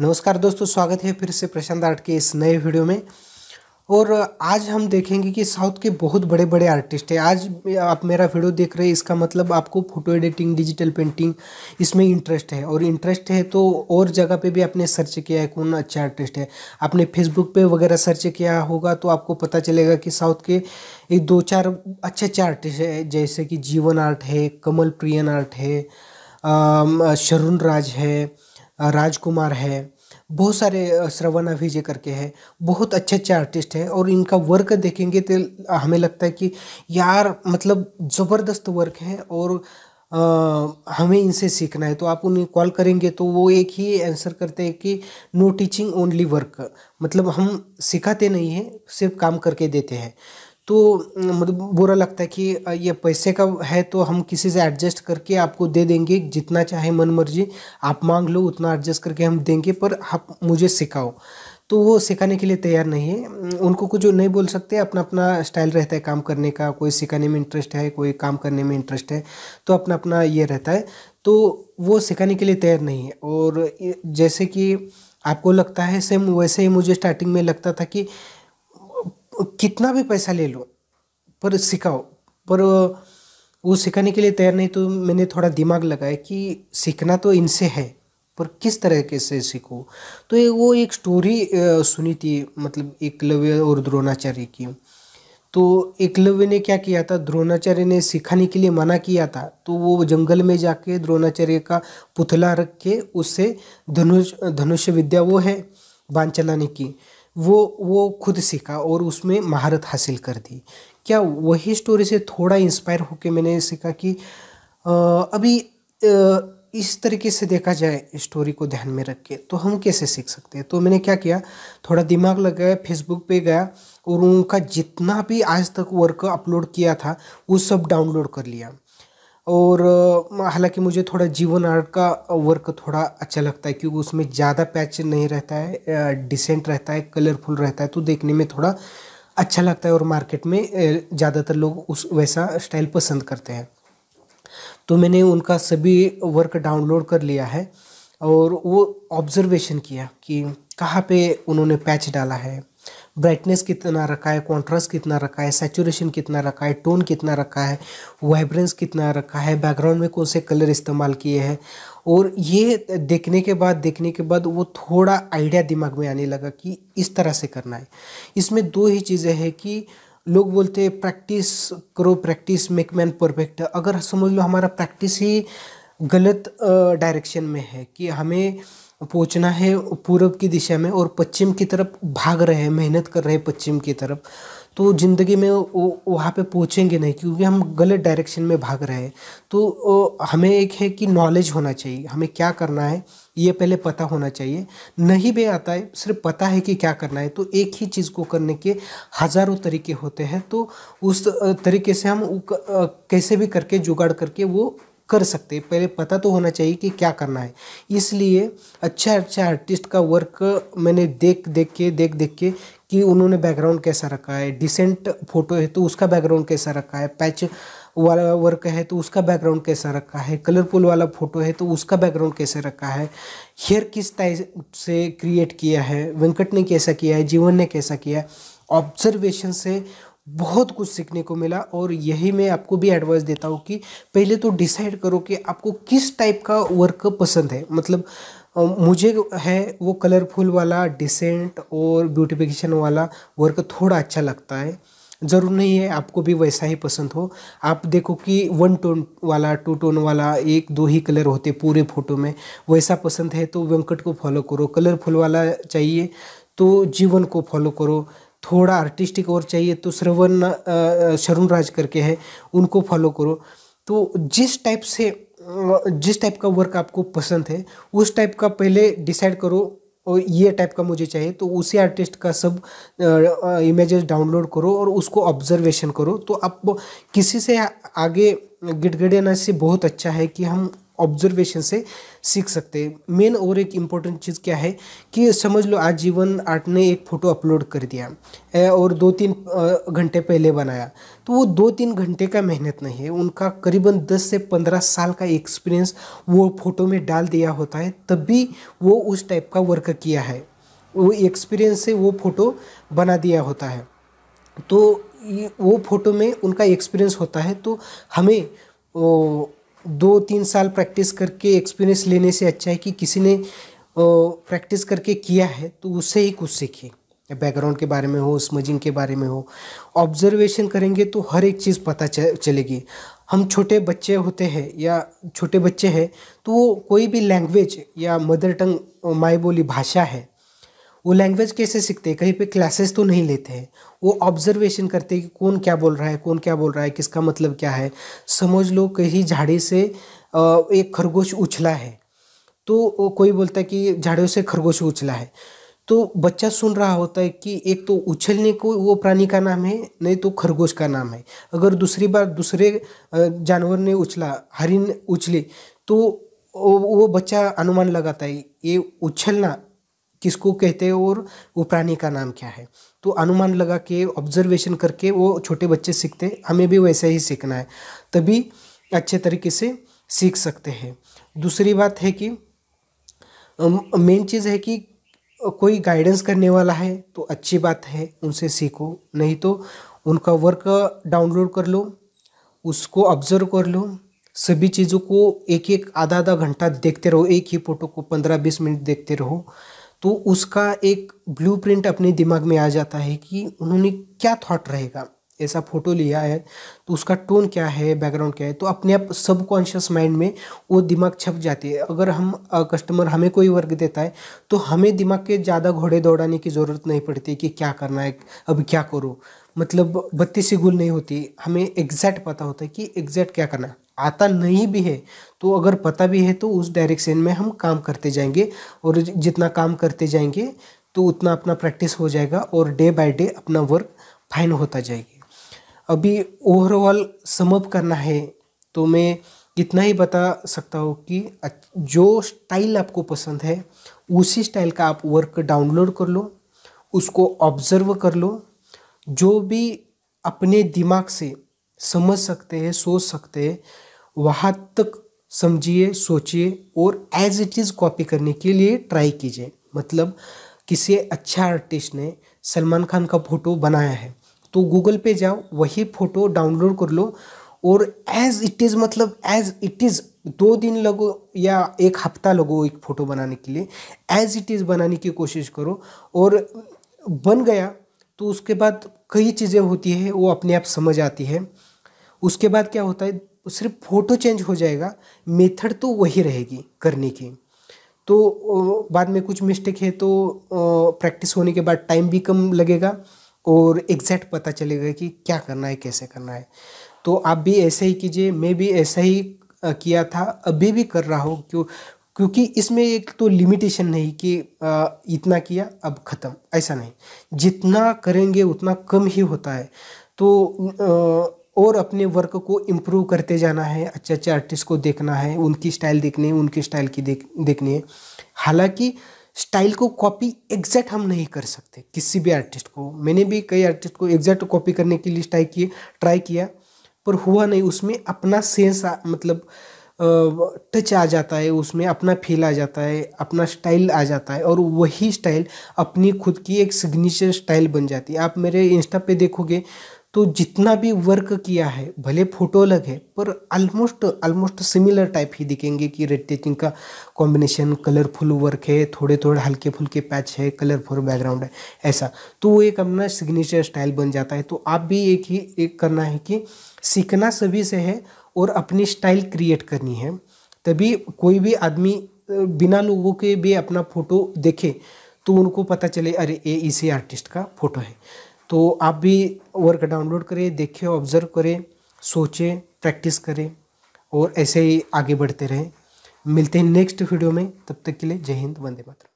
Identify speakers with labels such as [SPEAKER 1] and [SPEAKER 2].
[SPEAKER 1] नमस्कार दोस्तों स्वागत है फिर से प्रशांत आर्ट के इस नए वीडियो में और आज हम देखेंगे कि साउथ के बहुत बड़े बड़े आर्टिस्ट हैं आज आप मेरा वीडियो देख रहे हैं इसका मतलब आपको फोटो एडिटिंग डिजिटल पेंटिंग इसमें इंटरेस्ट है और इंटरेस्ट है तो और जगह पे भी आपने सर्च किया है कौन अच्छा आर्टिस्ट है आपने फेसबुक पे वगैरह सर्च किया होगा तो आपको पता चलेगा कि साउथ के एक दो चार अच्छे अच्छे आर्टिस्ट है जैसे कि जीवन आर्ट है कमल प्रियन आर्ट है शरुण राज है राजकुमार है बहुत सारे श्रवण अभिजय करके हैं बहुत अच्छे अच्छे आर्टिस्ट हैं और इनका वर्क देखेंगे तो हमें लगता है कि यार मतलब ज़बरदस्त वर्क है और आ, हमें इनसे सीखना है तो आप उन्हें कॉल करेंगे तो वो एक ही आंसर करते हैं कि नो टीचिंग ओनली वर्क मतलब हम सिखाते नहीं हैं सिर्फ काम करके देते हैं तो मतलब बुरा लगता है कि ये पैसे का है तो हम किसी से एडजस्ट करके आपको दे देंगे जितना चाहे मन मर्जी आप मांग लो उतना एडजस्ट करके हम देंगे पर आप मुझे सिखाओ तो वो सिखाने के लिए तैयार नहीं है उनको कुछ नहीं बोल सकते अपना अपना स्टाइल रहता है काम करने का कोई सिखाने में इंटरेस्ट है कोई काम करने में इंटरेस्ट है तो अपना अपना ये रहता है तो वो सिखाने के लिए तैयार नहीं है और जैसे कि आपको लगता है सेम वैसे ही मुझे स्टार्टिंग में लगता था कि कितना भी पैसा ले लो पर सिखाओ पर वो सिखाने के लिए तैयार नहीं तो मैंने थोड़ा दिमाग लगाया कि सीखना तो इनसे है पर किस के से सीखो तो ये वो एक स्टोरी सुनी थी मतलब एकलव्य और द्रोणाचार्य की तो एकलव्य ने क्या किया था द्रोणाचार्य ने सिखाने के लिए मना किया था तो वो जंगल में जाके द्रोणाचार्य का पुतला रख के उससे धनुष धनुष विद्या वो है बांध चलाने की वो वो खुद सीखा और उसमें महारत हासिल कर दी क्या वही स्टोरी से थोड़ा इंस्पायर होकर मैंने सीखा कि अभी इस तरीके से देखा जाए स्टोरी को ध्यान में रख के तो हम कैसे सीख सकते हैं तो मैंने क्या किया थोड़ा दिमाग लगाया फेसबुक पे गया और उनका जितना भी आज तक वर्क अपलोड किया था वो सब डाउनलोड कर लिया और हालांकि मुझे थोड़ा जीवन आर्ट का वर्क थोड़ा अच्छा लगता है क्योंकि उसमें ज़्यादा पैच नहीं रहता है डिसेंट रहता है कलरफुल रहता है तो देखने में थोड़ा अच्छा लगता है और मार्केट में ज़्यादातर लोग उस वैसा स्टाइल पसंद करते हैं तो मैंने उनका सभी वर्क डाउनलोड कर लिया है और वो ऑब्जर्वेशन किया कि कहाँ पे उन्होंने पैच डाला है ब्राइटनेस कितना रखा है कॉन्ट्रास्ट कितना रखा है सेचुरेशन कितना रखा है टोन कितना रखा है वाइब्रेंस कितना रखा है बैकग्राउंड में कौन से कलर इस्तेमाल किए हैं और ये देखने के बाद देखने के बाद वो थोड़ा आइडिया दिमाग में आने लगा कि इस तरह से करना है इसमें दो ही चीज़ें हैं कि लोग बोलते हैं प्रैक्टिस करो प्रैक्टिस मेक मैन परफेक्ट अगर समझ लो हमारा प्रैक्टिस ही गलत डायरेक्शन में है कि हमें पहुँचना है पूरब की दिशा में और पश्चिम की तरफ भाग रहे हैं मेहनत कर रहे हैं पश्चिम की तरफ तो ज़िंदगी में वो वहाँ पे पहुँचेंगे नहीं क्योंकि हम गलत डायरेक्शन में भाग रहे हैं तो हमें एक है कि नॉलेज होना चाहिए हमें क्या करना है ये पहले पता होना चाहिए नहीं भी आता है सिर्फ पता है कि क्या करना है तो एक ही चीज़ को करने के हज़ारों तरीके होते हैं तो उस तरीके से हम कैसे भी करके जुगाड़ करके वो कर सकते हैं पहले पता तो होना चाहिए कि क्या करना है इसलिए अच्छा अच्छा आर्टिस्ट का वर्क मैंने देख देख के देख देख के कि उन्होंने बैकग्राउंड कैसा रखा है डिसेंट फोटो है तो उसका बैकग्राउंड कैसा रखा है पैच वाला वर्क है तो उसका बैकग्राउंड कैसा रखा है कलरफुल वाला फोटो है तो उसका बैकग्राउंड कैसे रखा है हेयर किस टाइप से क्रिएट किया है वेंकट ने कैसा किया है जीवन ने कैसा किया है ऑब्जर्वेशन से बहुत कुछ सीखने को मिला और यही मैं आपको भी एडवाइस देता हूँ कि पहले तो डिसाइड करो कि आपको किस टाइप का वर्क पसंद है मतलब मुझे है वो कलरफुल वाला डिसेंट और ब्यूटिफिकेशन वाला वर्क थोड़ा अच्छा लगता है ज़रूर नहीं है आपको भी वैसा ही पसंद हो आप देखो कि वन टोन वाला टू टोन वाला एक दो ही कलर होते पूरे फोटो में वैसा पसंद है तो वेंकट को फॉलो करो कलरफुल वाला चाहिए तो जीवन को फॉलो करो थोड़ा आर्टिस्टिक और चाहिए तो श्रवण शरुण राज करके है उनको फॉलो करो तो जिस टाइप से जिस टाइप का वर्क आपको पसंद है उस टाइप का पहले डिसाइड करो और ये टाइप का मुझे चाहिए तो उसी आर्टिस्ट का सब इमेजेस डाउनलोड करो और उसको ऑब्जर्वेशन करो तो आप किसी से आगे ना से बहुत अच्छा है कि हम ऑब्जर्वेशन से सीख सकते हैं मेन और एक इम्पोर्टेंट चीज़ क्या है कि समझ लो आज जीवन आर्ट ने एक फ़ोटो अपलोड कर दिया और दो तीन घंटे पहले बनाया तो वो दो तीन घंटे का मेहनत नहीं है उनका करीबन दस से पंद्रह साल का एक्सपीरियंस वो फ़ोटो में डाल दिया होता है तब भी वो उस टाइप का वर्क किया है वो एक्सपीरियंस से वो फ़ोटो बना दिया होता है तो वो फ़ोटो में उनका एक्सपीरियंस होता है तो हमें दो तीन साल प्रैक्टिस करके एक्सपीरियंस लेने से अच्छा है कि किसी ने प्रैक्टिस करके किया है तो उससे ही कुछ सीखे बैकग्राउंड के बारे में हो स्मजिंग के बारे में हो ऑब्जर्वेशन करेंगे तो हर एक चीज़ पता चलेगी हम छोटे बच्चे होते हैं या छोटे बच्चे हैं तो वो कोई भी लैंग्वेज या मदर टंग माई बोली भाषा है वो लैंग्वेज कैसे सीखते हैं कहीं पे क्लासेस तो नहीं लेते हैं वो ऑब्जर्वेशन करते हैं कि कौन क्या बोल रहा है कौन क्या बोल रहा है किसका मतलब क्या है समझ लो कहीं झाड़ी से एक खरगोश उछला है तो कोई बोलता है कि झाड़ियों से खरगोश उछला है तो बच्चा सुन रहा होता है कि एक तो उछलने को वो प्राणी का नाम है नहीं तो खरगोश का नाम है अगर दूसरी बार दूसरे जानवर ने उछला हरिन उछली तो वो बच्चा अनुमान लगाता है ये उछलना किसको कहते हैं और वो प्राणी का नाम क्या है तो अनुमान लगा के ऑब्जर्वेशन करके वो छोटे बच्चे सीखते हैं हमें भी वैसा ही सीखना है तभी अच्छे तरीके से सीख सकते हैं दूसरी बात है कि मेन चीज़ है कि कोई गाइडेंस करने वाला है तो अच्छी बात है उनसे सीखो नहीं तो उनका वर्क डाउनलोड कर लो उसको ऑब्जर्व कर लो सभी चीज़ों को एक एक आधा आधा घंटा देखते रहो एक ही फ़ोटो को पंद्रह बीस मिनट देखते रहो तो उसका एक ब्लूप्रिंट अपने दिमाग में आ जाता है कि उन्होंने क्या थॉट रहेगा ऐसा फोटो लिया है तो उसका टोन क्या है बैकग्राउंड क्या है तो अपने आप सबकॉन्शियस माइंड में वो दिमाग छप जाती है अगर हम कस्टमर हमें कोई वर्क देता है तो हमें दिमाग के ज़्यादा घोड़े दौड़ाने की ज़रूरत नहीं पड़ती कि क्या करना है अब क्या करो मतलब बत्ती सी गुल नहीं होती हमें एग्जैक्ट पता होता है कि एग्जैक्ट क्या करना है आता नहीं भी है तो अगर पता भी है तो उस डायरेक्शन में हम काम करते जाएंगे और जितना काम करते जाएंगे तो उतना अपना प्रैक्टिस हो जाएगा और डे बाय डे अपना वर्क फाइन होता जाएगी अभी ओवरऑल समअप करना है तो मैं इतना ही बता सकता हूँ कि जो स्टाइल आपको पसंद है उसी स्टाइल का आप वर्क डाउनलोड कर लो उसको ऑब्जर्व कर लो जो भी अपने दिमाग से समझ सकते हैं सोच सकते हैं वहाँ तक समझिए सोचिए और एज इट इज़ कॉपी करने के लिए ट्राई कीजिए मतलब किसी अच्छा आर्टिस्ट ने सलमान खान का फ़ोटो बनाया है तो गूगल पे जाओ वही फ़ोटो डाउनलोड कर लो और एज इट इज़ मतलब एज इट इज़ दो दिन लगो या एक हफ्ता लगो एक फ़ोटो बनाने के लिए एज इट इज़ बनाने की कोशिश करो और बन गया तो उसके बाद कई चीज़ें होती है वो अपने आप समझ आती है उसके बाद क्या होता है सिर्फ फ़ोटो चेंज हो जाएगा मेथड तो वही रहेगी करने की तो बाद में कुछ मिस्टेक है तो प्रैक्टिस होने के बाद टाइम भी कम लगेगा और एग्जैक्ट पता चलेगा कि क्या करना है कैसे करना है तो आप भी ऐसे ही कीजिए मैं भी ऐसा ही किया था अभी भी कर रहा हूँ क्यों क्योंकि इसमें एक तो लिमिटेशन नहीं कि इतना किया अब ख़त्म ऐसा नहीं जितना करेंगे उतना कम ही होता है तो और अपने वर्क को इम्प्रूव करते जाना है अच्छे अच्छे आर्टिस्ट को देखना है उनकी स्टाइल देखनी है उनकी स्टाइल की देख देखनी है हालांकि स्टाइल को कॉपी एग्जैक्ट हम नहीं कर सकते किसी भी आर्टिस्ट को मैंने भी कई आर्टिस्ट को एग्जैक्ट कॉपी करने के लिए स्टाइल किए ट्राई किया पर हुआ नहीं उसमें अपना सेंस मतलब टच आ जाता है उसमें अपना फील आ जाता है अपना स्टाइल आ जाता है और वही स्टाइल अपनी खुद की एक सिग्नेचर स्टाइल बन जाती है आप मेरे इंस्टा पे देखोगे तो जितना भी वर्क किया है भले फोटो अलग है पर ऑलमोस्ट ऑलमोस्ट सिमिलर टाइप ही दिखेंगे कि रेड टेचिंग का कॉम्बिनेशन कलरफुल वर्क है थोड़े थोड़े हल्के फुल्के पैच है कलरफुल बैकग्राउंड है ऐसा तो वो एक अपना सिग्नेचर स्टाइल बन जाता है तो आप भी एक ही एक करना है कि सीखना सभी से है और अपनी स्टाइल क्रिएट करनी है तभी कोई भी आदमी बिना लोगों के भी अपना फोटो देखे तो उनको पता चले अरे ये इसी आर्टिस्ट का फोटो है तो आप भी वर्क डाउनलोड करें देखें ऑब्ज़र्व करें सोचें प्रैक्टिस करें और ऐसे ही आगे बढ़ते रहें मिलते हैं नेक्स्ट वीडियो में तब तक के लिए जय हिंद वंदे मातरम